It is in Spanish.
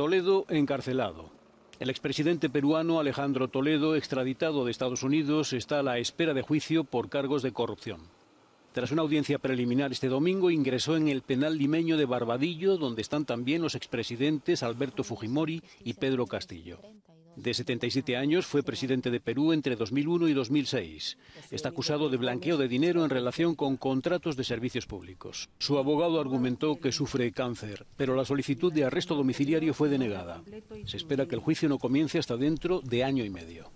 Toledo encarcelado. El expresidente peruano Alejandro Toledo, extraditado de Estados Unidos, está a la espera de juicio por cargos de corrupción. Tras una audiencia preliminar este domingo, ingresó en el penal limeño de Barbadillo, donde están también los expresidentes Alberto Fujimori y Pedro Castillo. De 77 años fue presidente de Perú entre 2001 y 2006. Está acusado de blanqueo de dinero en relación con contratos de servicios públicos. Su abogado argumentó que sufre cáncer, pero la solicitud de arresto domiciliario fue denegada. Se espera que el juicio no comience hasta dentro de año y medio.